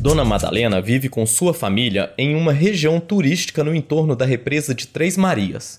Dona Madalena vive com sua família em uma região turística no entorno da represa de Três Marias.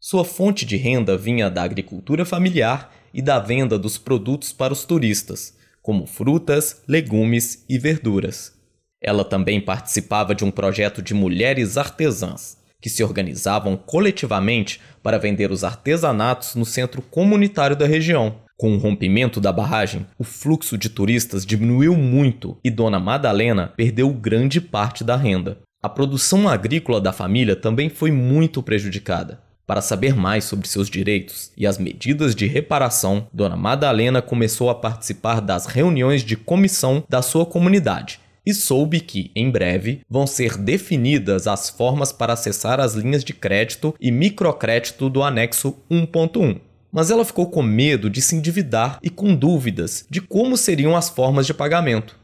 Sua fonte de renda vinha da agricultura familiar e da venda dos produtos para os turistas, como frutas, legumes e verduras. Ela também participava de um projeto de mulheres artesãs, que se organizavam coletivamente para vender os artesanatos no centro comunitário da região. Com o rompimento da barragem, o fluxo de turistas diminuiu muito e Dona Madalena perdeu grande parte da renda. A produção agrícola da família também foi muito prejudicada. Para saber mais sobre seus direitos e as medidas de reparação, Dona Madalena começou a participar das reuniões de comissão da sua comunidade e soube que, em breve, vão ser definidas as formas para acessar as linhas de crédito e microcrédito do anexo 1.1 mas ela ficou com medo de se endividar e com dúvidas de como seriam as formas de pagamento.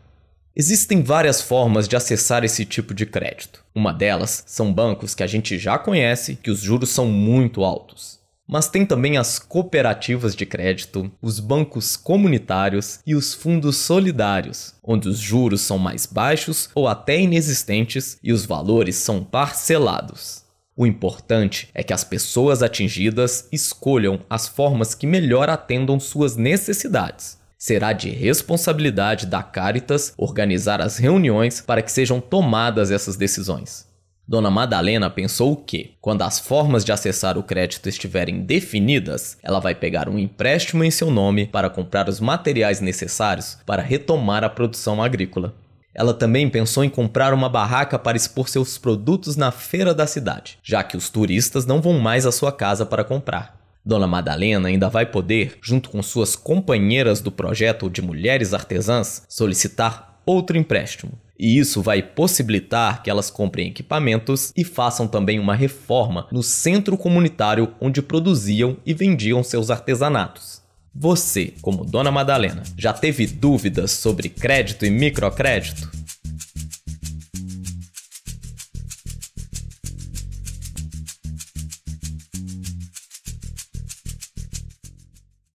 Existem várias formas de acessar esse tipo de crédito. Uma delas são bancos que a gente já conhece, que os juros são muito altos. Mas tem também as cooperativas de crédito, os bancos comunitários e os fundos solidários, onde os juros são mais baixos ou até inexistentes e os valores são parcelados. O importante é que as pessoas atingidas escolham as formas que melhor atendam suas necessidades. Será de responsabilidade da Caritas organizar as reuniões para que sejam tomadas essas decisões. Dona Madalena pensou que, quando as formas de acessar o crédito estiverem definidas, ela vai pegar um empréstimo em seu nome para comprar os materiais necessários para retomar a produção agrícola. Ela também pensou em comprar uma barraca para expor seus produtos na feira da cidade, já que os turistas não vão mais à sua casa para comprar. Dona Madalena ainda vai poder, junto com suas companheiras do projeto de mulheres artesãs, solicitar outro empréstimo. E isso vai possibilitar que elas comprem equipamentos e façam também uma reforma no centro comunitário onde produziam e vendiam seus artesanatos. Você, como Dona Madalena, já teve dúvidas sobre crédito e microcrédito?